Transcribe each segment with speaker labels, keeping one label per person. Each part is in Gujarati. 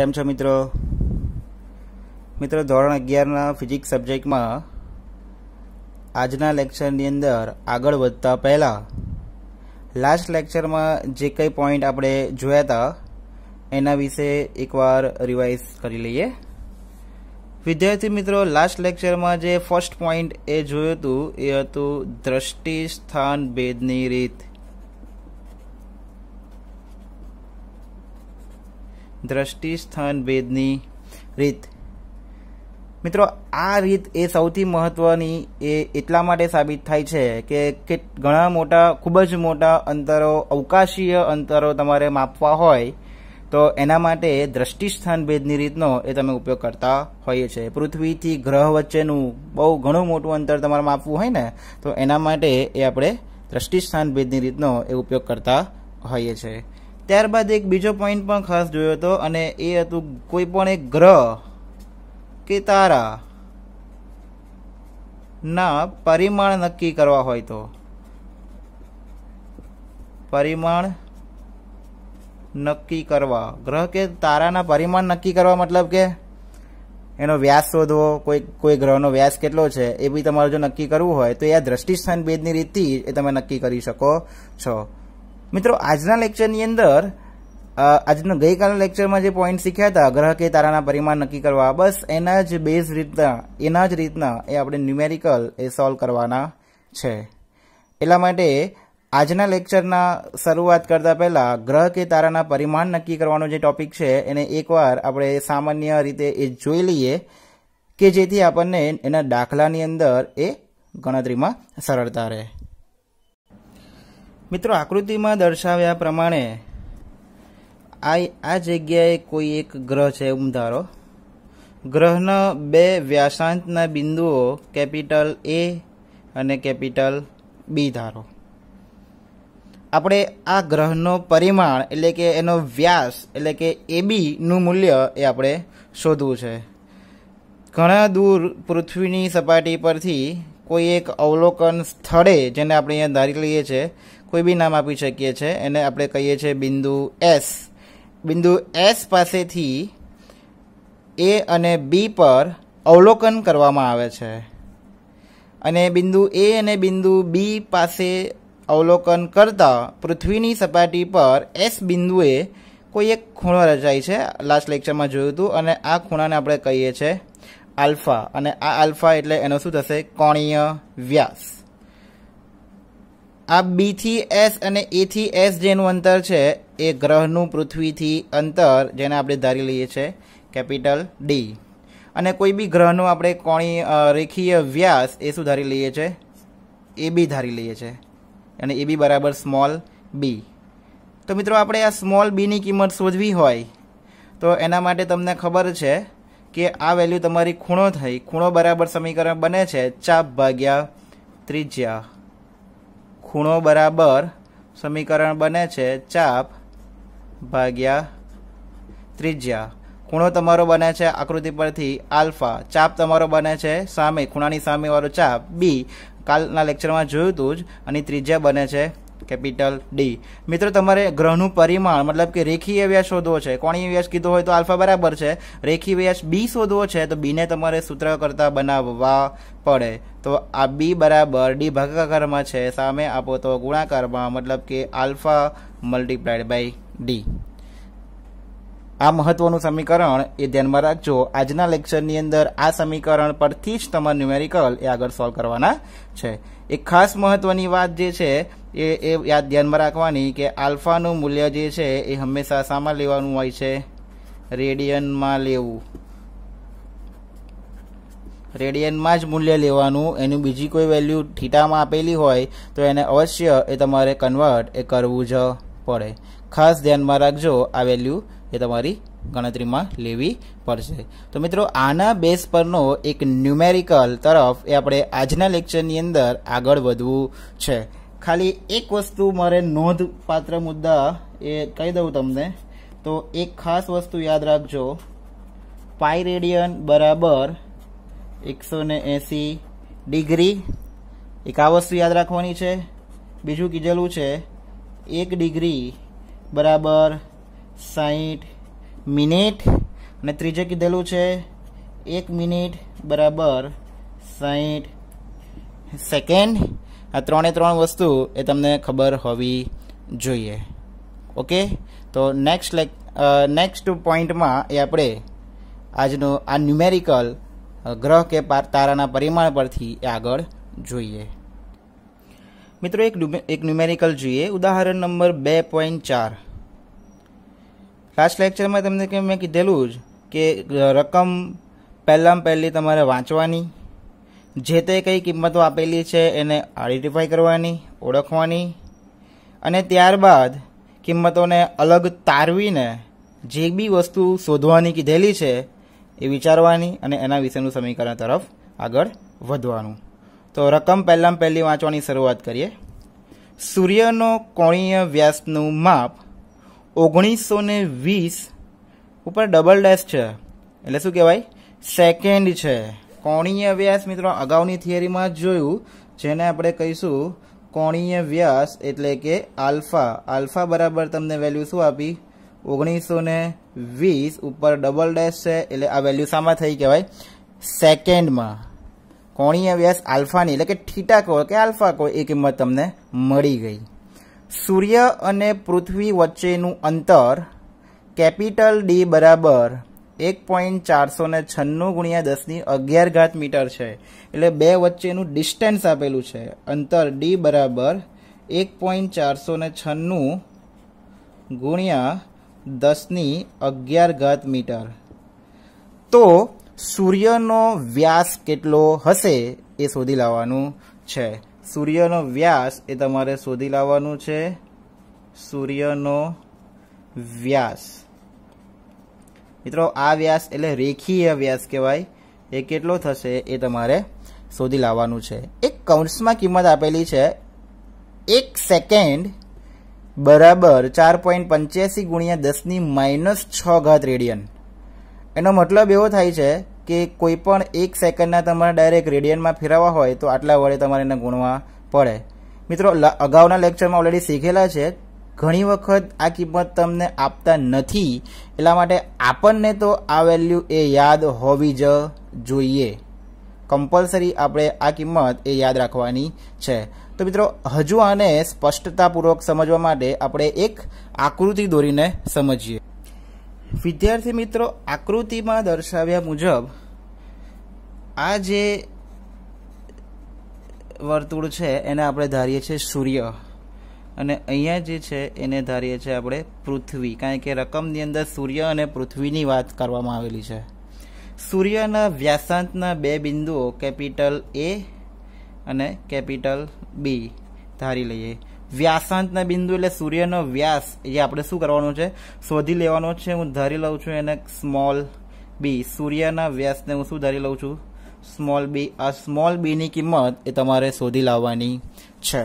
Speaker 1: કેમ છો મિત્રો મિત્રો ધોરણ અગિયારના ફિઝિક્સ સબ્જેક્ટમાં આજના લેક્ચરની અંદર આગળ વધતા પહેલાં લાસ્ટ લેક્ચરમાં જે કંઈ પોઈન્ટ આપણે જોયા હતા એના વિશે એકવાર રિવાઇઝ કરી લઈએ વિદ્યાર્થી મિત્રો લાસ્ટ લેક્ચરમાં જે ફર્સ્ટ પોઈન્ટ એ જોયું હતું એ હતું દ્રષ્ટિ સ્થાન ભેદની રીત દ્રષ્ટિ સ્થાન ભેદની રીત મિત્રો આ રીત એ સૌથી મહત્વની એ એટલા માટે સાબિત થાય છે કે ઘણા મોટા ખૂબ જ મોટા અંતરો અવકાશીય અંતરો તમારે માપવા હોય તો એના માટે દ્રષ્ટિ સ્થાન ભેદની રીતનો એ તમે ઉપયોગ કરતા હોઈએ છીએ પૃથ્વીથી ગ્રહ વચ્ચેનું બહુ ઘણું મોટું અંતર તમારે માપવું હોય ને તો એના માટે એ આપણે દ્રષ્ટિ સ્થાન ભેદની રીતનો એ ઉપયોગ કરતા હોઈએ છીએ ત્યારબાદ એક બીજો પોઈન્ટ પણ ખાસ જોયો હતો અને એ હતું કોઈ પણ એક ગ્રહ કે તારા ના પરિમાણ નક્કી કરવા હોય તો પરિમાણ નક્કી કરવા ગ્રહ કે તારાના પરિમાણ નક્કી કરવા મતલબ કે એનો વ્યાસ શોધવો કોઈ કોઈ ગ્રહનો વ્યાસ કેટલો છે એ બી તમારે જો નક્કી કરવું હોય તો એ આ દ્રષ્ટિસ્થાન ભેદની રીતથી એ તમે નક્કી કરી શકો છો મિત્રો આજના લેક્ચરની અંદર આજના ગઈકાલના લેક્ચરમાં જે પોઈન્ટ શીખ્યા હતા ગ્રહ કે તારાના પરિમાણ નક્કી કરવા બસ એના જ બેઝ રીતના એના જ રીતના એ આપણે ન્યુમેરિકલ એ સોલ્વ કરવાના છે એટલા માટે આજના લેક્ચરના શરૂઆત કરતા પહેલા ગ્રહ કે તારાના પરિમાણ નક્કી કરવાનો જે ટોપિક છે એને એકવાર આપણે સામાન્ય રીતે એ જોઈ લઈએ કે જેથી આપણને એના દાખલાની અંદર એ ગણતરીમાં સરળતા રહે મિત્રો આકૃતિમાં દર્શાવ્યા પ્રમાણે આ આ જગ્યાએ કોઈ એક ગ્રહ છે એમ ધારો ગ્રહના બે વ્યાસાંતના બિંદુઓ કેપિટલ એ અને કેપિટલ બી ધારો આપણે આ ગ્રહનો પરિમાણ એટલે કે એનો વ્યાસ એટલે કે એ બીનું મૂલ્ય એ આપણે શોધવું છે ઘણા દૂર પૃથ્વીની સપાટી પરથી કોઈ એક અવલોકન સ્થળે જેને આપણે અહીંયા ધારી લઈએ છીએ કોઈ બી નામ આપી શકીએ છીએ એને આપણે કહીએ છીએ બિંદુ એસ બિંદુ એસ પાસેથી એ અને બી પર અવલોકન કરવામાં આવે છે અને બિંદુ એ અને બિંદુ બી પાસે અવલોકન કરતાં પૃથ્વીની સપાટી પર એસ બિંદુએ કોઈ એક ખૂણો રચાય છે લાસ્ટ લેક્ચરમાં જોયું હતું અને આ ખૂણાને આપણે કહીએ છીએ આલ્ફા અને આ આલ્ફા એટલે એનો શું થશે કોણીય વ્યાસ આ બીથી એસ અને એથી એસ જેનું અંતર છે એ ગ્રહનું પૃથ્વીથી અંતર જેને આપણે ધારી લઈએ છીએ કેપિટલ ડી અને કોઈ બી ગ્રહનું આપણે કોણી રેખીય વ્યાસ એ શું ધારી લઈએ છીએ એ બી ધારી લઈએ છીએ અને એ બી બરાબર સ્મોલ બી તો મિત્રો આપણે આ સ્મોલ બીની કિંમત શોધવી હોય તો એના માટે તમને ખબર છે કે આ વેલ્યુ તમારી ખૂણો થઈ ખૂણો બરાબર સમીકરણ બને છે ચાપ ભાગ્યા ત્રિજ્યા ખૂણો બરાબર સમીકરણ બને છે ચાપ ભાગ્યા ત્રિજ્યા ખૂણો તમારો બને છે આકૃતિ પરથી આલ્ફા ચાપ તમારો બને છે સામે ખૂણાની સામેવાળો ચાપ બી કાલના લેક્ચરમાં જોયું હતું જ અને ત્રિજ્યા બને છે કેપિટલ ડી મિત્રો તમારે ગ્રહનું પરિમાણ મતલબ કે રેખીય વ્યાસ શોધવો છે કોણીય વ્યાસ કીધો હોય તો આલ્ફા બરાબર છે રેખી વ્યાસ બી શોધવો છે તો બીને તમારે સૂત્ર કરતા બનાવવા પડે તો આ બી બરાબર ડી ભાગાકારમાં છે સામે આપો તો ગુણાકારમાં મતલબ કે આલ્ફા મલ્ટીપ્લાયડ બાય ડી આ મહત્વનું સમીકરણ એ ધ્યાનમાં રાખજો આજના લેક્ચરની અંદર આ સમીકરણ પરથી જ તમારું ન્યુમેરિકલ એ આગળ સોલ્વ કરવાના છે એક ખાસ મહત્વની વાત જે છે એ એ યાદ ધ્યાનમાં રાખવાની કે આલ્ફાનું મૂલ્ય જે છે એ હંમેશા શામાં લેવાનું હોય છે રેડિયનમાં લેવું રેડિયનમાં જ મૂલ્ય લેવાનું એનું બીજી કોઈ વેલ્યુ થીટામાં આપેલી હોય તો એને અવશ્ય એ તમારે કન્વર્ટ એ કરવું જ પડે ખાસ ધ્યાનમાં રાખજો આ વેલ્યુ એ તમારી ગણતરીમાં લેવી પડશે તો મિત્રો આના બેઝ પરનો એક ન્યુમેરિકલ તરફ એ આપણે આજના લેક્ચરની અંદર આગળ વધવું છે ખાલી એક વસ્તુ મારે નોંધપાત્ર મુદ્દા એ કહી દઉં તમને તો એક ખાસ વસ્તુ યાદ રાખજો પાઈ રેડિયન બરાબર એકસો એંસી ડિગ્રી એક આ વસ્તુ યાદ રાખવાની છે બીજું કીધેલું છે એક ડિગ્રી બરાબર સાહીઠ મિનિટ અને ત્રીજે કીધેલું છે એક મિનિટ બરાબર સાહીઠ સેકન્ડ આ ત્રણે ત્રણ વસ્તુ એ તમને ખબર હોવી જોઈએ ઓકે તો નેક્સ્ટ લેક નેક્સ્ટ પોઈન્ટમાં એ આપણે આજનો આ ન્યુમેરિકલ ગ્રહ કે તારાના પરિમાણ પરથી એ આગળ જોઈએ મિત્રો એક એક ન્યુમેરિકલ જોઈએ ઉદાહરણ નંબર બે પોઈન્ટ ચાર લાસ્ટ લેક્ચરમાં તમને કે મેં કીધેલું જ કે રકમ પહેલાં પહેલી તમારે વાંચવાની જે તે કઈ કિંમતો આપેલી છે એને આઈડેન્ટિફાય કરવાની ઓળખવાની અને ત્યારબાદ કિંમતોને અલગ તારવીને જે બી વસ્તુ શોધવાની કીધેલી છે એ વિચારવાની અને એના વિશેનું સમીકરણ તરફ આગળ વધવાનું તો રકમ પહેલાં પહેલી વાંચવાની શરૂઆત કરીએ સૂર્યનો કોણીય વ્યાસનું માપ ઓગણીસો ને વીસ ઉપર ડબલ ડેશ છે એટલે શું કહેવાય સેકન્ડ છે કોણીય વ્યાસ મિત્રો અગાઉની થિયરીમાં જોયું જેને આપણે કહીશું કોણીય વ્યાસ એટલે કે આલ્ફા આલ્ફા બરાબર તમને વેલ્યુ શું આપી ઓગણીસો વીસ ઉપર ડબલ ડેશ છે એટલે આ વેલ્યુ શામાં થઈ કહેવાય સેકન્ડમાં કોણીય વ્યાસ આલ્ફાની એટલે કે થીટા કહો કે આલ્ફા કહો એ કિંમત તમને મળી ગઈ સૂર્ય અને પૃથ્વી વચ્ચેનું અંતર કેપિટલ ડી બરાબર એક પોઈન્ટ ચારસો ને છન્નું ગુણ્યા દસની અગિયાર ઘાત મીટર છે એટલે બે વચ્ચેનું ડિસ્ટન્સ આપેલું છે અંતર ડી બરાબર એક પોઈન્ટ ચારસો ને છન્નું ગુણ્યા દસની અગિયાર ઘાત મીટર તો સૂર્યનો વ્યાસ કેટલો હશે એ શોધી લાવવાનું છે સૂર્યનો વ્યાસ એ તમારે શોધી લાવવાનું છે સૂર્યનો વ્યાસ મિત્રો આ વ્યાસ એટલે રેખીય વ્યાસ કહેવાય એ કેટલો થશે એ તમારે શોધી લાવવાનું છે એક કૌંસમાં કિંમત આપેલી છે એક સેકન્ડ બરાબર ચાર પોઈન્ટ પંચ્યાસી ગુણ્યા દસની માઇનસ છ ઘાત રેડિયન એનો મતલબ એવો થાય છે કે કોઈ પણ એક સેકન્ડના તમારે ડાયરેક્ટ રેડિયનમાં ફેરવવા હોય તો આટલા વડે તમારે એને ગુણવા પડે મિત્રો અગાઉના લેક્ચરમાં ઓલરેડી શીખેલા છે ઘણી વખત આ કિંમત તમને આપતા નથી એટલા માટે આપણને તો આ વેલ્યુ એ યાદ હોવી જ જોઈએ કમ્પલસરી આપણે આ કિંમત એ યાદ રાખવાની છે તો મિત્રો હજુ આને સ્પષ્ટતાપૂર્વક સમજવા માટે આપણે એક આકૃતિ દોરીને સમજીએ વિદ્યાર્થી મિત્રો આકૃતિમાં દર્શાવ્યા મુજબ આ જે વર્તુળ છે એને આપણે ધારીએ છીએ સૂર્ય અને અહીંયા જે છે એને ધારીએ છીએ આપણે પૃથ્વી કારણ કે રકમની અંદર સૂર્ય અને પૃથ્વીની વાત કરવામાં આવેલી છે સૂર્યના વ્યાસાંતના બે બિંદુઓ કેપિટલ એ અને કેપિટલ બી ધારી લઈએ વ્યાસાંતના બિંદુ એટલે સૂર્યનો વ્યાસ એ આપણે શું કરવાનો છે શોધી લેવાનો છે હું ધારી લઉં છું એને સ્મોલ બી સૂર્યના વ્યાસને હું શું ધારી લઉં છું સ્મોલ બી આ સ્મોલ બીની કિંમત એ તમારે શોધી લાવવાની છે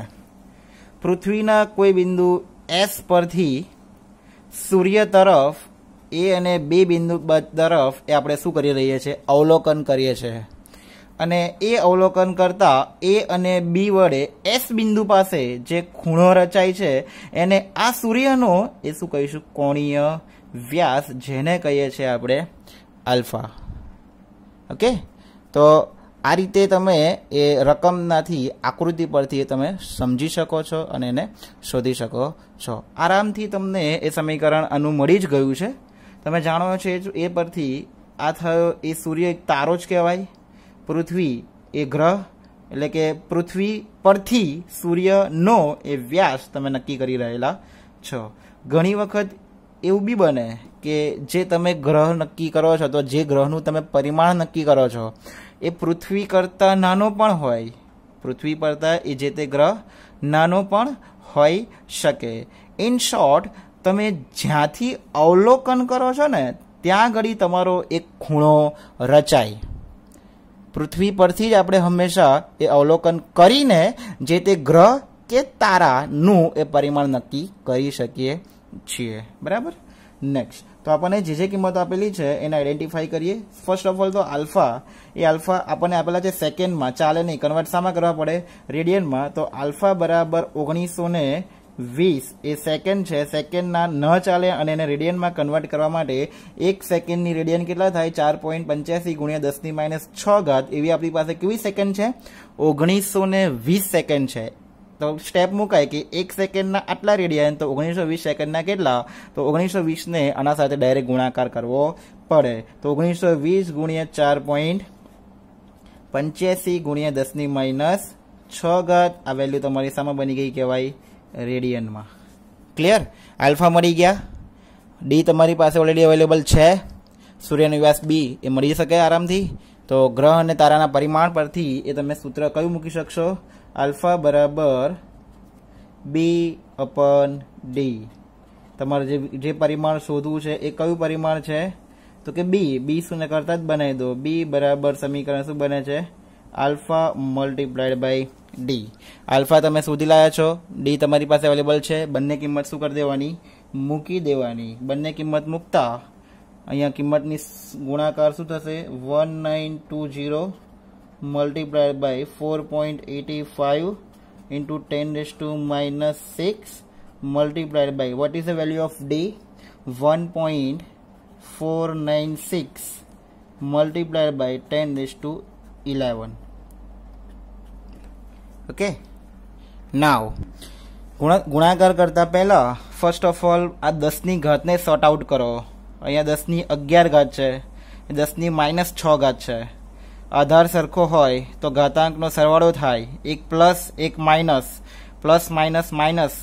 Speaker 1: પૃથ્વીના કોઈ બિંદુ એસ પરથી સૂર્ય તરફ એ અને બે બિંદુ તરફ એ આપણે શું કરી રહીએ છીએ અવલોકન કરીએ છીએ અને એ અવલોકન કરતાં એ અને બી વડે એસ બિંદુ પાસે જે ખૂણો રચાય છે એને આ સૂર્યનો એ શું કહીશું કોણીય વ્યાસ જેને કહીએ છીએ આપણે આલ્ફા ઓકે તો આ રીતે તમે એ રકમનાથી આકૃતિ પરથી તમે સમજી શકો છો અને એને શોધી શકો છો આરામથી તમને એ સમીકરણ અનુ મળી જ ગયું છે તમે જાણો છો એ પરથી આ થયો એ સૂર્ય એક તારો જ કહેવાય પૃથ્વી એ ગ્રહ એટલે કે પૃથ્વી પરથી સૂર્યનો એ વ્યાસ તમે નક્કી કરી રહેલા છો ઘણી વખત એવું બી બને કે જે તમે ગ્રહ નક્કી કરો છો તો જે ગ્રહનું તમે પરિમાણ નક્કી કરો છો એ પૃથ્વી કરતાં નાનો પણ હોય પૃથ્વી કરતાં એ જે તે ગ્રહ નાનો પણ હોઈ શકે ઇન શોર્ટ તમે જ્યાંથી અવલોકન કરો છો ને ત્યાં આગળ તમારો એક ખૂણો રચાય પૃથ્વી પરથી જ આપણે હંમેશા એ અવલોકન કરીને જે તે ગ્રહ કે તારાનું એ પરિમાણ નક્કી કરી શકીએ છીએ બરાબર નેક્સ્ટ તો આપણને જે જે કિંમત આપેલી છે એને આઈડેન્ટિફાઈ કરીએ ફર્સ્ટ ઓફ ઓલ તો આલ્ફા એ આલ્ફા આપણને આપેલા છે સેકન્ડમાં ચાલે નહીં કન્વર્ટ શામાં કરવા પડે રેડિયનમાં તો આલ્ફા બરાબર ઓગણીસો ને વીસ એ સેકન્ડ છે સેકન્ડના ન ચાલે અને એને રેડિયનમાં કન્વર્ટ કરવા માટે એક સેકન્ડની રેડિયન કેટલા થાય ચાર પોઈન્ટ પંચ્યાસી ગુણ્યા દસની માઇનસ છ ઘાત એવી આપણી પાસે કેવી સેકન્ડ છે ઓગણીસો ને વીસ સેકન્ડ છે તો સ્ટેપ મુકાય કે એક સેકન્ડના આટલા રેડિયન તો ઓગણીસો વીસ સેકન્ડના કેટલા તો ઓગણીસો વીસને આના સાથે ડાયરેક્ટ ગુણાકાર કરવો પડે તો ઓગણીસો વીસ ગુણ્યા ચાર પોઈન્ટ પંચ્યાસી ગુણ્યા દસની માઇનસ છ ગત આ વેલ્યુ તમારી સામે બની ગઈ કહેવાય રેડિયનમાં ક્લિયર આલ્ફા મળી ગયા ડી તમારી પાસે ઓલરેડી અવેલેબલ છે સૂર્યનો વ્યાસ બી એ મળી શકે આરામથી તો ગ્રહ અને તારાના પરિમાણ પરથી એ તમે સૂત્ર કયું મૂકી શકશો આલ્ફા બરાબર બી અપન ડી તમારે જે જે પરિમાણ શોધવું છે એ કયું પરિમાણ છે તો કે બી બી શૂન્ય કરતાં જ બનાવી દો બી બરાબર સમીકરણ શું બને છે alpha multiplied by D alpha તમે શોધી લાયા છો ડી તમારી પાસે અવેલેબલ છે બંને કિંમત શું કરી દેવાની મૂકી દેવાની બંને કિંમત મૂકતા અહીંયા કિંમતની ગુણાકાર શું થશે one nine two zero multiplied by 4.85 into 10 raised to minus 6 multiplied by what is the value of d 1.496 multiplied by 10 raised to 11 okay now ગુણાકાર કરતા પહેલા ફર્સ્ટ ઓફ ઓલ આ દસની ઘાતને સોર્ટ આઉટ કરો અહીંયા દસની અગિયાર ઘાત છે દસની માઇનસ છ ઘાત છે આધાર સરખો હોય તો ઘાતાંકનો સરવાળો થાય એક પ્લસ એક માઇનસ પ્લસ માઇનસ માઇનસ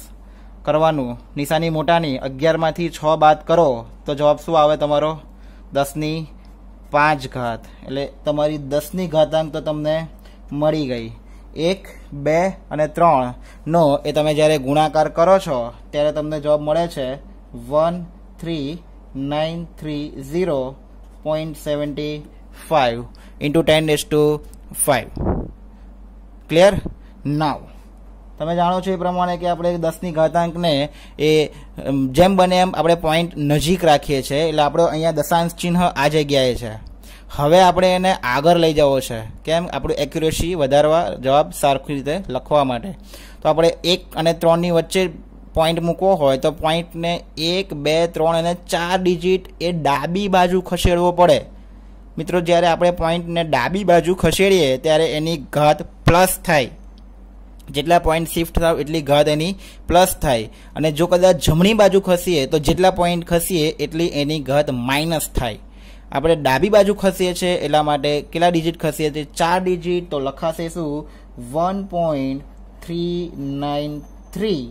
Speaker 1: કરવાનું નિશાની મોટાની અગિયારમાંથી છ બાદ કરો તો જવાબ શું આવે તમારો દસની પાંચ ઘાત એટલે તમારી દસની ઘાતાંક તો તમને મળી ગઈ એક બે અને ત્રણનો એ તમે જ્યારે ગુણાકાર કરો છો ત્યારે તમને જવાબ મળે છે one three nine three zero point seventy five into ten raise to five clear now તમે જાણો છો એ પ્રમાણે કે આપણે દસની ઘાતાંકને એ જેમ બને એમ આપણે પોઈન્ટ નજીક રાખીએ છીએ એટલે આપણો અહીંયા દશાંશ ચિહ્ન આ જગ્યાએ છે હવે આપણે એને આગળ લઈ જવો છે કેમ આપણું એક્યુરેસી વધારવા જવાબ સરખી રીતે લખવા માટે તો આપણે એક અને ત્રણની વચ્ચે પોઈન્ટ મૂકવો હોય તો પોઈન્ટને એક બે ત્રણ અને ચાર ડિજિટ એ ડાબી બાજુ ખસેડવો પડે મિત્રો જ્યારે આપણે પોઈન્ટને ડાબી બાજુ ખસેડીએ ત્યારે એની ઘાત પ્લસ થાય જેટલા પોઈન્ટ શિફ્ટ થાવ એટલી ઘાત એની પ્લસ થાય અને જો કદાચ જમણી બાજુ ખસીએ તો જેટલા પોઈન્ટ ખસીએ એટલી એની ઘાત માઇનસ થાય આપણે ડાબી બાજુ ખસીએ છીએ એટલા માટે કેટલા ડિજિટ ખસીએ છીએ ચાર ડિજિટ તો લખાશે શું one point three nine three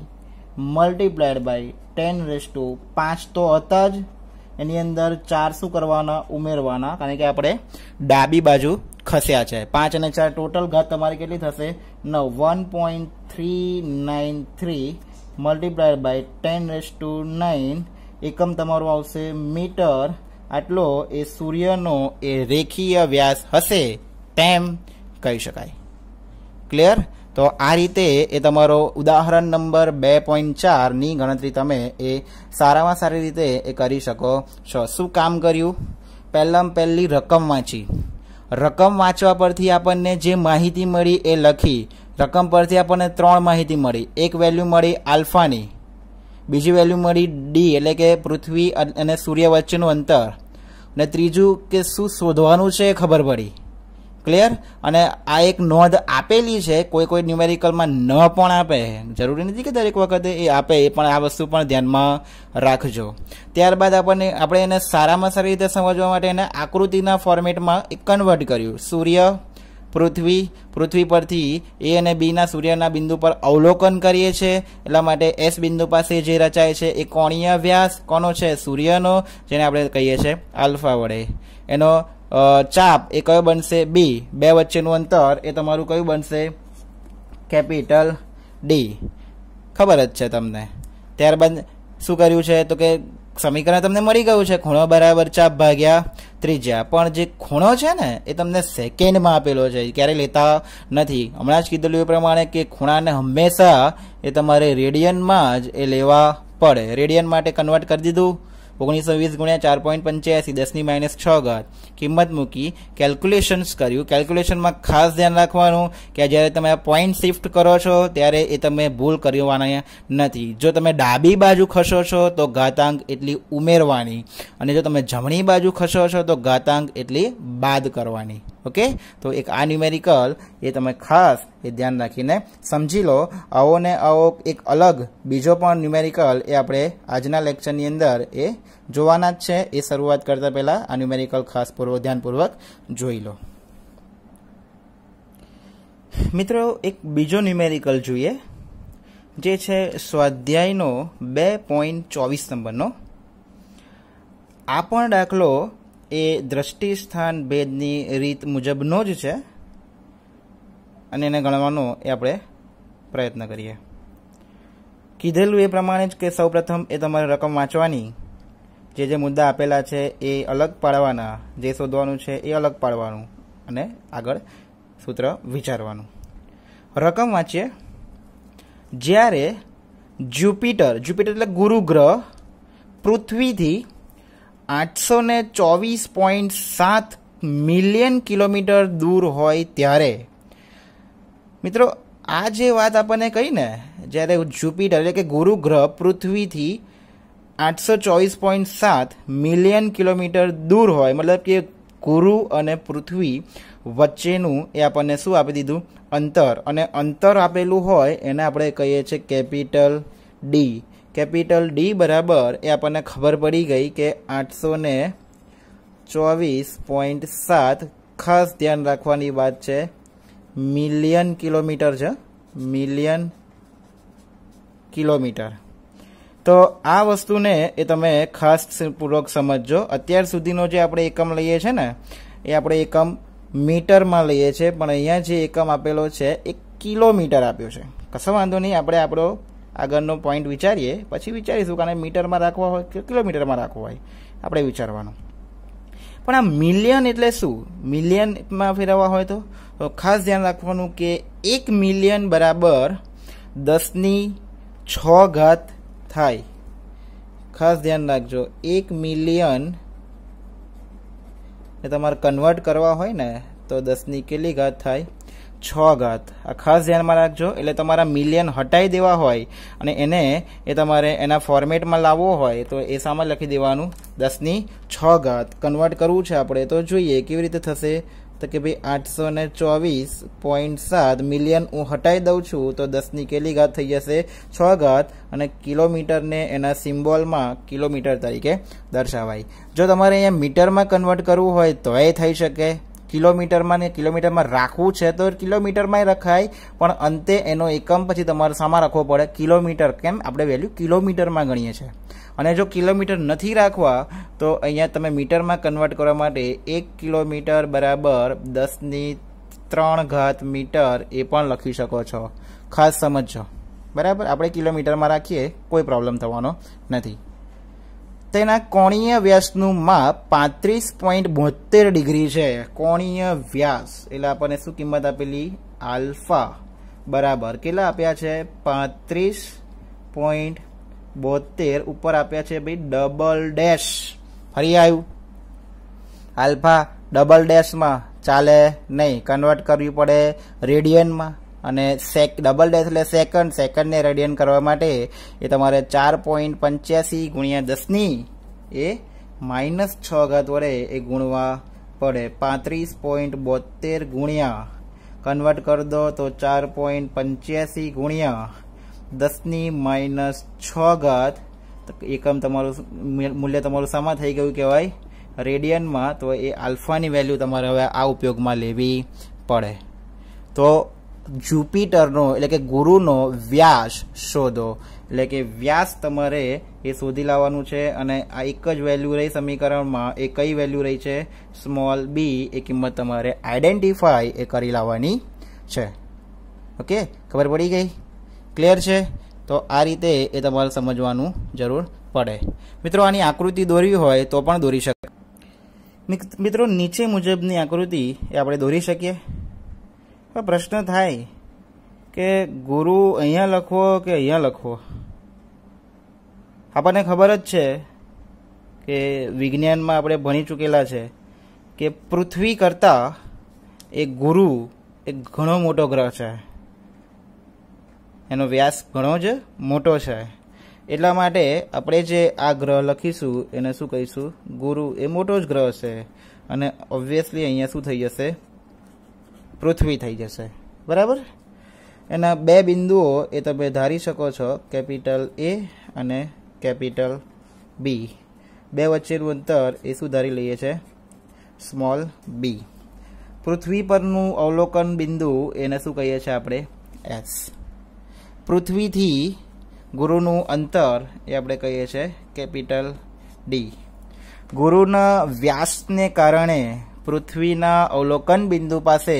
Speaker 1: multiplied by ten raise to પાંચ તો હતા જ એની અંદર ચાર શું કરવાના ઉમેરવાના કારણ કે આપણે ડાબી બાજુ ખસ્યા છે પાંચ અને ચાર ટોટલ ઘાત તમારી કેટલી થશે નવ one point three nine three multiply by ten raise to nine એકમ તમારો આવશે મીટર આટલો એ સૂર્યનો એ રેખીય વ્યાસ હશે તેમ કહી શકાય ક્લિયર તો આ રીતે એ તમારો ઉદાહરણ નંબર બે પોઈન્ટ ચારની ગણતરી તમે એ સારામાં સારી રીતે એ કરી શકો છો શું કામ કર્યું પહેલાં પહેલી રકમ વાંચી રકમ વાંચવા પરથી આપણને જે માહિતી મળી એ લખી રકમ પરથી આપણને ત્રણ માહિતી મળી એક વેલ્યુ મળી આલ્ફાની બીજી વેલ્યુ મળી ડી એટલે કે પૃથ્વી અને સૂર્ય વચ્ચેનું અંતર અને ત્રીજું કે શું શોધવાનું છે એ ખબર પડી ક્લિયર અને આ એક નોંધ આપેલી છે કોઈ કોઈ ન્યુમેરિકલમાં ન પણ આપે જરૂરી નથી કે દરેક વખતે એ આપે એ પણ આ વસ્તુ પણ ધ્યાનમાં રાખજો ત્યારબાદ આપણને આપણે એને સારામાં સારી રીતે સમજવા માટે એને આકૃતિના ફોર્મેટમાં કન્વર્ટ કર્યું સૂર્ય પૃથ્વી પૃથ્વી પરથી એ અને બીના સૂર્યના બિંદુ પર અવલોકન કરીએ છીએ એટલા માટે એસ બિંદુ પાસે જે રચાય છે એ કોણીય વ્યાસ કોનો છે સૂર્યનો જેને આપણે કહીએ છીએ આલ્ફા વડે એનો ચાપ એ કયો બનશે બી બે વચ્ચેનું અંતર એ તમારું કયું બનશે કેપિટલ ડી ખબર જ છે તમને ત્યારબાદ શું કર્યું છે તો કે સમીકરણ તમને મળી ગયું છે ખૂણો બરાબર ચાપ ભાગ્યા ત્રિજ્યા પણ જે ખૂણો છે ને એ તમને સેકન્ડમાં આપેલો છે ક્યારેય લેતા નથી હમણાં જ કીધેલું એ પ્રમાણે કે ખૂણાને હંમેશા એ તમારે રેડિયનમાં જ એ લેવા પડે રેડિયન માટે કન્વર્ટ કરી દીધું ઓગણીસો વીસ ગુણ્યા ચાર પોઈન્ટ પંચ્યાસી દસની માઇનસ છ ઘાત કિંમત મૂકી કેલ્ક્યુલેશન્સ કર્યું કેલ્ક્યુલેશનમાં ખાસ ધ્યાન રાખવાનું કે જ્યારે તમે આ પોઈન્ટ શિફ્ટ કરો છો ત્યારે એ તમે ભૂલ કરવાના નથી જો તમે ડાબી બાજુ ખસો છો તો ઘાતાંક એટલી ઉમેરવાની અને જો તમે જમણી બાજુ ખસો છો તો ઘાતાંક એટલી બાદ કરવાની ઓકે તો એક આ ન્યુમેરિકલ એ તમે ખાસ એ ધ્યાન રાખીને સમજી લો આવો ને આવો એક અલગ બીજો પણ ન્યુમેરિકલ એ આપણે આજના લેક્ચરની અંદર એ જોવાના જ છે એ શરૂઆત કરતા પહેલાં આ ન્યુમેરિકલ ખાસ પૂર્વ ધ્યાનપૂર્વક જોઈ લો મિત્રો એક બીજો ન્યુમેરિકલ જોઈએ જે છે સ્વાધ્યાયનો બે પોઈન્ટ ચોવીસ નંબરનો આ પણ દાખલો એ દ્રષ્ટિ સ્થાન ભેદની રીત મુજબનો જ છે અને એને ગણવાનો એ આપણે પ્રયત્ન કરીએ કીધેલું એ પ્રમાણે જ કે સૌપ્રથમ એ તમારે રકમ વાંચવાની જે જે મુદ્દા આપેલા છે એ અલગ પાડવાના જે શોધવાનું છે એ અલગ પાડવાનું અને આગળ સૂત્ર વિચારવાનું રકમ વાંચીએ જ્યારે જ્યુપિટર જ્યુપિટર એટલે ગુરુગ્રહ પૃથ્વીથી આઠસો ને ચોવીસ પોઈન્ટ સાત મિલિયન કિલોમીટર દૂર હોય ત્યારે મિત્રો આ જે વાત આપણને કહી ને જ્યારે જુપિટર એટલે કે ગુરુ ગ્રહ પૃથ્વીથી આઠસો ચોવીસ પોઈન્ટ સાત મિલિયન કિલોમીટર દૂર હોય મતલબ કે ગુરુ અને પૃથ્વી વચ્ચેનું એ આપણને શું આપી દીધું અંતર અને અંતર આપેલું હોય એને આપણે કહીએ છીએ કેપિટલ ડી કેપિટલ ડી બરાબર એ આપણને ખબર પડી ગઈ કે આઠસો ને ચોવીસ પોઈન્ટ સાત ખાસ ધ્યાન રાખવાની વાત છે મિલિયન કિલોમીટર છે મિલિયન કિલોમીટર તો આ વસ્તુને એ તમે ખાસ પૂર્વક સમજજો અત્યાર સુધીનો જે આપણે એકમ લઈએ છીએ ને એ આપણે એકમ મીટરમાં લઈએ છીએ પણ અહીંયા જે એકમ આપેલો છે એ કિલોમીટર આપ્યો છે કશો વાંધો નહીં આપણે આપણો આગળનો પોઈન્ટ વિચારીએ પછી વિચારીશું કારણ મીટરમાં રાખવા હોય કે કિલોમીટરમાં રાખવા હોય આપણે વિચારવાનું પણ આ મિલિયન એટલે શું મિલિયનમાં ફેરવવા હોય તો ખાસ ધ્યાન રાખવાનું કે એક મિલિયન બરાબર દસની છ ઘાત થાય ખાસ ધ્યાન રાખજો એક મિલિયન ને તમારે કન્વર્ટ કરવા હોય ને તો દસની કેટલી ઘાત થાય છ ઘાત આ ખાસ ધ્યાનમાં રાખજો એટલે તમારા મિલિયન હટાવી દેવા હોય અને એને એ તમારે એના ફોર્મેટમાં લાવવો હોય તો એ સામે લખી દેવાનું દસની છ ઘાત કન્વર્ટ કરવું છે આપણે તો જોઈએ કેવી રીતે થશે તો કે ભાઈ આઠસો ને ચોવીસ પોઈન્ટ સાત મિલિયન હું હટાવી દઉં છું તો દસની કેટલી ઘાત થઈ જશે છ ઘાત અને કિલોમીટરને એના સિમ્બોલમાં કિલોમીટર તરીકે દર્શાવાય જો તમારે અહીંયા મીટરમાં કન્વર્ટ કરવું હોય તો એ થઈ શકે કિલોમીટરમાં ને કિલોમીટરમાં રાખવું છે તો કિલોમીટરમાં રખાય પણ અંતે એનો એકમ પછી તમારે સામાં રાખવો પડે કિલોમીટર કેમ આપણે વેલ્યુ કિલોમીટરમાં ગણીએ છીએ અને જો કિલોમીટર નથી રાખવા તો અહીંયા તમે મીટરમાં કન્વર્ટ કરવા માટે એક કિલોમીટર બરાબર દસની ત્રણ ઘાત મીટર એ પણ લખી શકો છો ખાસ સમજજો બરાબર આપણે કિલોમીટરમાં રાખીએ કોઈ પ્રોબ્લેમ થવાનો નથી તેના કોણીય વ્યાસનું માપ પાંત્રીસ પોઈન્ટ બોતેર ડિગ્રી છે કોણીય વ્યાસ એટલે આપણને શું કિંમત આપેલી આલ્ફા બરાબર કેટલા આપ્યા છે પાંત્રીસ પોઈન્ટ બોતેર ઉપર આપ્યા છે ભાઈ ડબલ ડેશ ફરી આવ્યું આલ્ફા ડબલ ડેશમાં ચાલે નહીં કન્વર્ટ કરવી પડે રેડિયનમાં અને સેક ડબલ ડેશ એટલે સેકન્ડ સેકન્ડને રેડિયન કરવા માટે એ તમારે ચાર પોઈન્ટ પંચ્યાસી ગુણ્યા દસની એ માઇનસ છ ઘાત વડે એ ગુણવા પડે પાંત્રીસ પોઈન્ટ બોતેર ગુણ્યા કન્વર્ટ કરી દો તો ચાર પોઈન્ટ પંચ્યાસી ગુણ્યા દસની માઇનસ છ ઘાત એકમ તમારું મૂલ્ય તમારું શામાં થઈ ગયું કહેવાય રેડિયનમાં તો એ આલ્ફાની વેલ્યુ તમારે હવે આ ઉપયોગમાં લેવી પડે તો જુપિટરનો એટલે કે ગુરુનો વ્યાસ શોધો એટલે કે વ્યાસ તમારે એ શોધી લાવવાનું છે અને આ એક જ વેલ્યુ રહી સમીકરણમાં એ કઈ વેલ્યુ રહી છે સ્મોલ બી એ કિંમત તમારે આઈડેન્ટિફાય એ કરી લાવવાની છે ઓકે ખબર પડી ગઈ ક્લિયર છે તો આ રીતે એ તમારે સમજવાનું જરૂર પડે મિત્રો આની આકૃતિ દોરવી હોય તો પણ દોરી શકે મિત્રો નીચે મુજબની આકૃતિ એ આપણે દોરી શકીએ પણ પ્રશ્ન થાય કે ગુરુ અહીંયા લખવો કે અહીંયા લખવો આપણને ખબર જ છે કે વિજ્ઞાનમાં આપણે ભણી ચૂકેલા છે કે પૃથ્વી કરતાં એ ગુરુ એ ઘણો મોટો ગ્રહ છે એનો વ્યાસ ઘણો જ મોટો છે એટલા માટે આપણે જે આ ગ્રહ લખીશું એને શું કહીશું ગુરુ એ મોટો જ ગ્રહ છે અને ઓબ્વિયસલી અહીંયા શું થઈ જશે પૃથ્વી થઈ જશે બરાબર એના બે બિંદુઓ એ તમે ધારી શકો છો કેપિટલ એ અને કેપિટલ બી બે વચ્ચેનું અંતર એ શું ધારી લઈએ છે સ્મોલ બી પૃથ્વી પરનું અવલોકન બિંદુ એને શું કહીએ છીએ આપણે એસ પૃથ્વીથી ગુરુનું અંતર એ આપણે કહીએ છીએ કેપિટલ ડી ગુરુના વ્યાસને કારણે પૃથ્વીના અવલોકન બિંદુ પાસે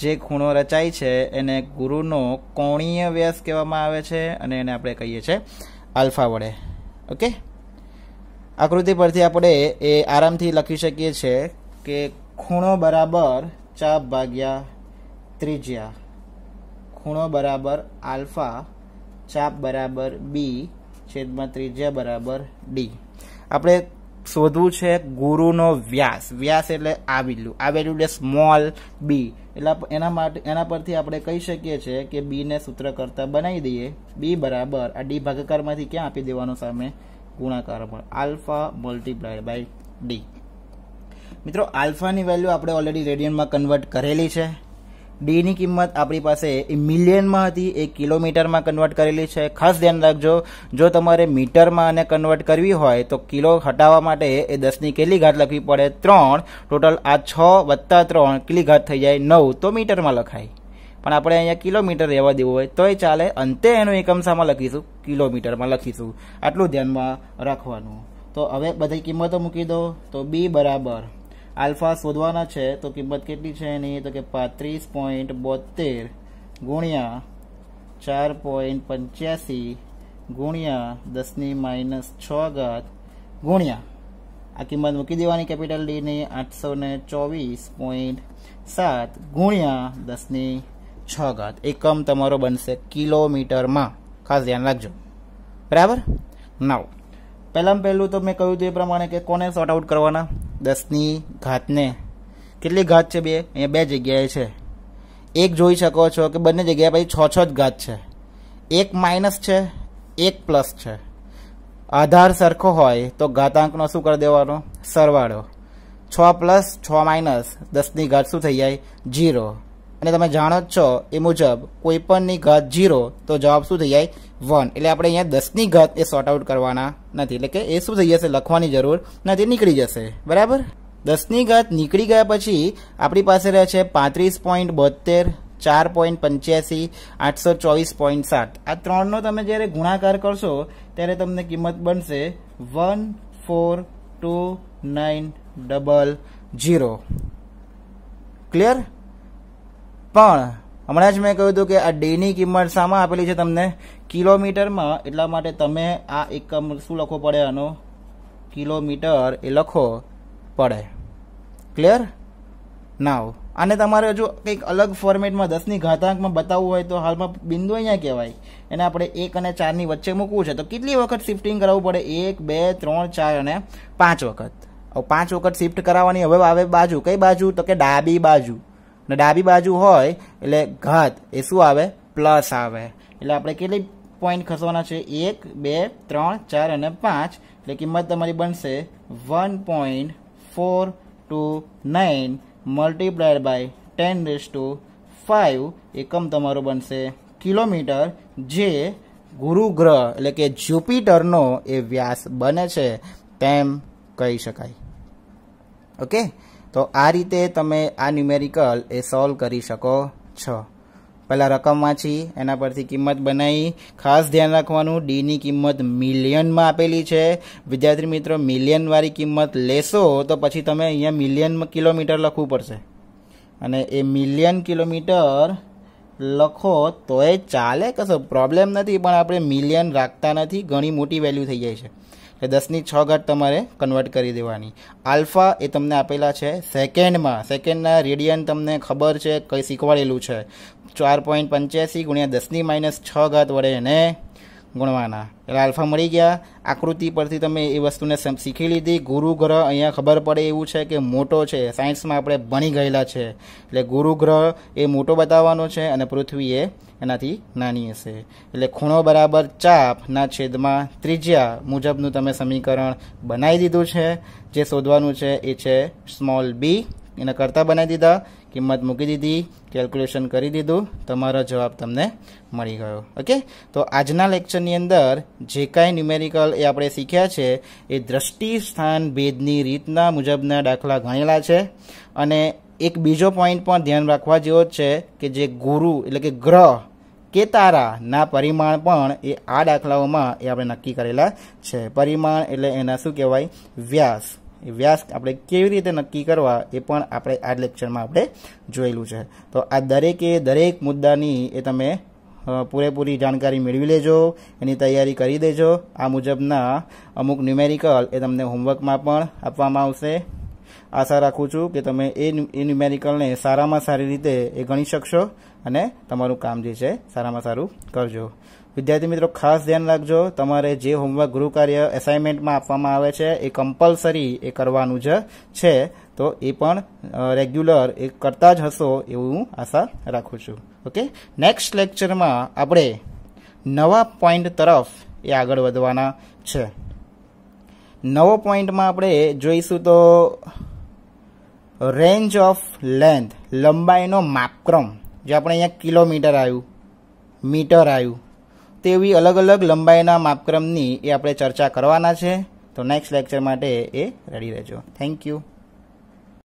Speaker 1: જે ખૂણો રચાય છે એને ગુરુનો કોણીય વ્યાસ કહેવામાં આવે છે અને એને આપણે કહીએ છીએ આલ્ફા વડે ઓકે આકૃતિ પરથી આપણે એ આરામથી લખી શકીએ છીએ કે ખૂણો બરાબર ચાપ ભાગ્યા ત્રિજ્યા ખૂણો બરાબર આલ્ફા ચાપ બરાબર બી છેદમાં ત્રિજ્યા બરાબર ડી આપણે શોધવું છે ગુરુનો વ્યાસ વ્યાસ એટલે આવેલું આવેલું એટલે સ્મોલ બી એટલે એના માટે એના પરથી આપણે કહી શકીએ છીએ કે બીને સૂત્ર કરતા બનાવી દઈએ બી બરાબર આ ડી ભાગકારમાંથી ક્યાં આપી દેવાનો સામે ગુણાકાર પણ આલ્ફા મલ્ટીપ્લાય બાય ડી મિત્રો આલ્ફાની વેલ્યુ આપણે ઓલરેડી રેડિયનમાં કન્વર્ટ કરેલી છે ડીની કિંમત આપણી પાસે એ મિલિયનમાં હતી એ કિલોમીટરમાં કન્વર્ટ કરેલી છે ખાસ ધ્યાન રાખજો જો તમારે મીટરમાં અને કન્વર્ટ કરવી હોય તો કિલો હટાવવા માટે એ દસની કેટલી ઘાત લખવી પડે ત્રણ ટોટલ આ છ વત્તા ત્રણ કેટલી ઘાત થઈ જાય નવ તો મીટરમાં લખાય પણ આપણે અહીંયા કિલોમીટર રહેવા દેવું હોય તોય ચાલે અંતે એનું એકમ સામાં લખીશું કિલોમીટરમાં લખીશું આટલું ધ્યાનમાં રાખવાનું તો હવે બધી કિંમતો મૂકી દો તો બી બરાબર આલ્ફા શોધવાના છે તો કિંમત કેટલી છે એની તો કે પાંત્રીસ પોઈન્ટ બોતેર ગુણ્યા ચાર પોઈન્ટ પંચ્યાસી ગુણ્યા દસની માઇનસ છ ઘાત ગુણ્યા આ કિંમત મૂકી દેવાની કેપિટલ ડીની આઠસો ને ચોવીસ પોઈન્ટ સાત ગુણ્યા દસની છ ઘાત એકમ તમારો બનશે કિલોમીટરમાં ખાસ ધ્યાન રાખજો બરાબર નવ પહેલાં પહેલું તો મેં કહ્યું હતું એ પ્રમાણે કે કોને શોર્ટ આઉટ કરવાના દસની ઘાતને કેટલી ઘાત છે બે અહીંયા બે જગ્યાએ છે એક જોઈ શકો છો કે બંને જગ્યાએ પછી છ છ જ ઘાત છે એક માઇનસ છે એક પ્લસ છે આધાર સરખો હોય તો ઘાતાંકનો શું કરી દેવાનો સરવાળો છ પ્લસ છ માઇનસ દસની ઘાત શું થઈ જાય જીરો અને તમે જાણો જ છો એ મુજબ કોઈપણની ઘાત જીરો તો જવાબ શું થઈ જાય વન એટલે આપણે અહીંયા દસની ઘાત એ સોર્ટ આઉટ કરવાના નથી એટલે કે એ શું થઈ જશે લખવાની જરૂર નથી નીકળી જશે બરાબર દસની ઘાત નીકળી ગયા પછી આપણી પાસે રહે છે પાંત્રીસ પોઈન્ટ બોતેર ચાર પોઈન્ટ પંચ્યાસી આઠસો ચોવીસ પોઈન્ટ સાત આ ત્રણનો તમે જ્યારે ગુણાકાર કરશો ત્યારે તમને કિંમત બનશે one four two nine double zero clear પણ હમણાં જ મેં કહ્યું હતું કે આ ડેની કિંમત શામાં આપેલી છે તમને કિલોમીટરમાં એટલા માટે તમે આ એકમ શું લખવો પડે આનો કિલોમીટર એ લખો પડે ક્લિયર નાવ આને તમારે જો કંઈક અલગ ફોર્મેટમાં દસની ઘાતાંકમાં બતાવવું હોય તો હાલમાં બિંદુ અહીંયા કહેવાય એને આપણે એક અને ચારની વચ્ચે મૂકવું છે તો કેટલી વખત શિફ્ટિંગ કરાવવું પડે એક બે ત્રણ ચાર અને પાંચ વખત પાંચ વખત શિફ્ટ કરાવવાની હવે આવે બાજુ કઈ બાજુ તો કે ડાબી બાજુ ને ડાબી બાજુ હોય એટલે ઘાત એ શું આવે પ્લસ આવે એટલે આપણે કેટલી પોઈન્ટ ખસવાના છે એક બે ત્રણ ચાર અને પાંચ એટલે કિંમત તમારી બનશે one point four two nine multiplied by ten raise to five એકમ તમારો બનશે કિલોમીટર જે ગુરુગ્રહ એટલે કે જ્યુપિટરનો એ વ્યાસ બને છે તેમ કહી શકાય ઓકે તો આ રીતે તમે આ ન્યુમેરિકલ એ સોલ્વ કરી શકો છો પહેલાં રકમ વાંચી એના પરથી કિંમત બનાવી ખાસ ધ્યાન રાખવાનું ડીની કિંમત મિલિયનમાં આપેલી છે વિદ્યાર્થી મિત્રો મિલિયનવાળી કિંમત લેશો તો પછી તમે અહીંયા મિલિયન કિલોમીટર લખવું પડશે અને એ મિલિયન કિલોમીટર લખો તો એ ચાલે કશો પ્રોબ્લેમ નથી પણ આપણે મિલિયન રાખતા નથી ઘણી મોટી વેલ્યુ થઈ જાય છે એટલે દસની છ ઘાત તમારે કન્વર્ટ કરી દેવાની આલ્ફા એ તમને આપેલા છે સેકન્ડમાં સેકન્ડના રેડિયન તમને ખબર છે કંઈ શીખવાડેલું છે ચાર પોઈન્ટ પંચ્યાસી ગુણ્યા દસની માઇનસ છ ઘાત વડે એને ગુણવાના એટલે આલ્ફા મળી ગયા આકૃતિ પરથી તમે એ વસ્તુને શીખી લીધી ગુરુ ગ્રહ અહીંયા ખબર પડે એવું છે કે મોટો છે સાયન્સમાં આપણે બની ગયેલા છે એટલે ગુરુ ગ્રહ એ મોટો બતાવવાનો છે અને પૃથ્વી એ એનાથી નાની હશે એટલે ખૂણો બરાબર ચાપના છેદમાં ત્રિજ્યા મુજબનું તમે સમીકરણ બનાવી દીધું છે જે શોધવાનું છે એ છે સ્મોલ બી એના કરતાં બનાવી દીધા કિંમત મૂકી દીધી કેલ્ક્યુલેશન કરી દીધું તમારો જવાબ તમને મળી ગયો ઓકે તો આજના લેક્ચરની અંદર જે કાંઈ ન્યુમેરિકલ એ આપણે શીખ્યા છે એ દ્રષ્ટિ સ્થાન ભેદની રીતના મુજબના દાખલા ગણેલા છે અને એક બીજો પોઈન્ટ પણ ધ્યાન રાખવા જેવો છે કે જે ગુરુ એટલે કે ગ્રહ કે તારાના પરિમાણ પણ એ આ દાખલાઓમાં એ આપણે નક્કી કરેલા છે પરિમાણ એટલે એના શું કહેવાય વ્યાસ એ વ્યાસ આપણે કેવી રીતે નક્કી કરવા એ પણ આપણે આ લેક્ચરમાં આપણે જોયેલું છે તો આ દરેકે દરેક મુદ્દાની એ તમે પૂરેપૂરી જાણકારી મેળવી લેજો એની તૈયારી કરી દેજો આ મુજબના અમુક ન્યુમેરિકલ એ તમને હોમવર્કમાં પણ આપવામાં આવશે આશા રાખું છું કે તમે એ ન્યુમેરિકલને સારામાં સારી રીતે એ ગણી શકશો અને તમારું કામ જે છે સારામાં સારું કરજો વિદ્યાર્થી મિત્રો ખાસ ધ્યાન રાખજો તમારે જે હોમવર્ક ગૃહ કાર્ય એસાઇનમેન્ટમાં આપવામાં આવે છે એ કમ્પલસરી એ કરવાનું જ છે તો એ પણ રેગ્યુલર એ કરતા જ હશો એવું હું આશા રાખું છું ઓકે નેક્સ્ટ લેક્ચરમાં આપણે નવા પોઈન્ટ તરફ એ આગળ વધવાના છે નવો પોઈન્ટમાં આપણે જોઈશું તો રેન્જ ઓફ લેન્થ લંબાઈનો માપક્રમ જે આપણે અહીંયા કિલોમીટર આવ્યું મીટર આવ્યું તેવી અલગ અલગ લંબાઈના માપક્રમની એ આપણે ચર્ચા કરવાના છે તો નેક્સ્ટ લેક્ચર માટે એ રેડી રહેજો થેન્ક યુ